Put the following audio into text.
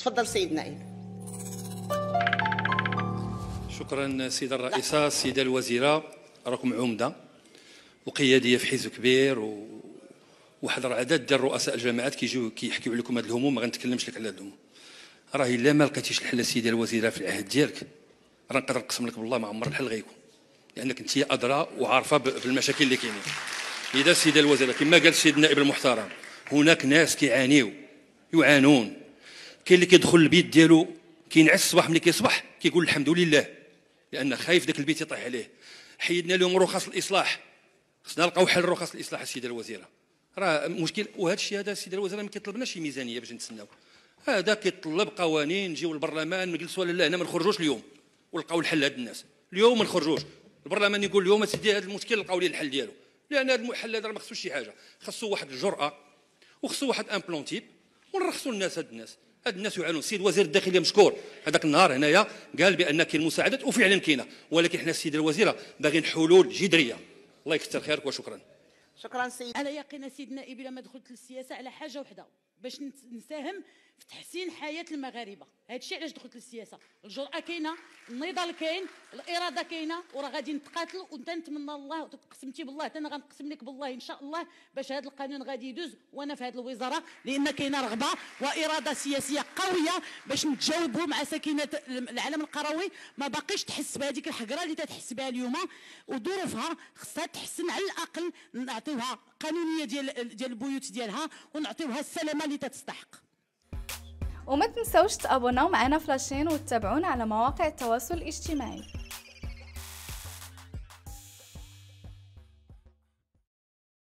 تفضل سيد نائب شكرا سيدة الرئيسة السيدة الوزيرة راكم عمدة وقيادية في حزب كبير و... واحد عدد ديال رؤساء الجامعات كيجيو كيحكيو عليكم هاد الهموم ما غنتكلمش لك على هاد الهموم راه الا ما لقيتيش الحل السيدة الوزيرة في العهد ديالك راه نقدر نقسم لك بالله ما عمر الحل غيكون لانك انت ادرى وعارفه بالمشاكل اللي كاينين اذا السيده الوزيره كما قال السيد النائب المحترم هناك ناس كيعانيو يعانون كاين اللي كيدخل البيت ديالو كينعس الصباح ملي كيصبح كيقول الحمد لله لان خايف ذاك البيت يطيح عليه حيدنا لهم رخص الاصلاح خصنا نلقاو حل رخص الاصلاح السيده الوزيره راه مشكل وهذا الشيء هذا السيده الوزيره ما كيطلبناش شي ميزانيه باش نتسناو هذا كيطلب قوانين نجيو البرلمان نجلسوا لا هنا ما نخرجوش اليوم ولقاو الحل لهاد الناس اليوم ما نخرجوش البرلمان يقول اليوم سيدي هذا المشكل لقاو لي الحل ديالو لان هذا الحل هذا ما خصوش شي حاجه خصو واحد الجراه وخصو واحد ان بلون تيب ونرخصوا الناس هاد الناس هاد الناس يعانون السيد وزير الداخليه مشكور هذاك النهار هنايا قال بان كاين مساعدات وفعلا كاينه ولكن حنا السيده الوزيره باغيين حلول جذريه الله يكثر خيرك وشكرا شكرا سيد انا يقين سيد نائب لما دخلت للسياسه على حاجه وحده باش نساهم في تحسين حياه المغاربه هادشي علاش دخلت للسياسه الجراه كاينه النضال كاين الاراده كاينه وراه غادي نتقاتل وانت نتمنى الله قسمتي بالله انا غنقسم لك بالله ان شاء الله باش هذا القانون غادي يدوز وانا في هذه الوزاره لان كاينه رغبه واراده سياسيه قويه باش نتجاوبوا مع سكينه العالم القروي ما باقيش تحس بهذيك الحقره اللي تتحس بها اليوم وظروفها خصها تحسن على الاقل نعطيوها القانونيه ديال ديال البيوت ديالها ونعطيوها السلامه اللي تستحق وما تنساوش تابوناو معنا فلاشين وتتابعونا على مواقع التواصل الاجتماعي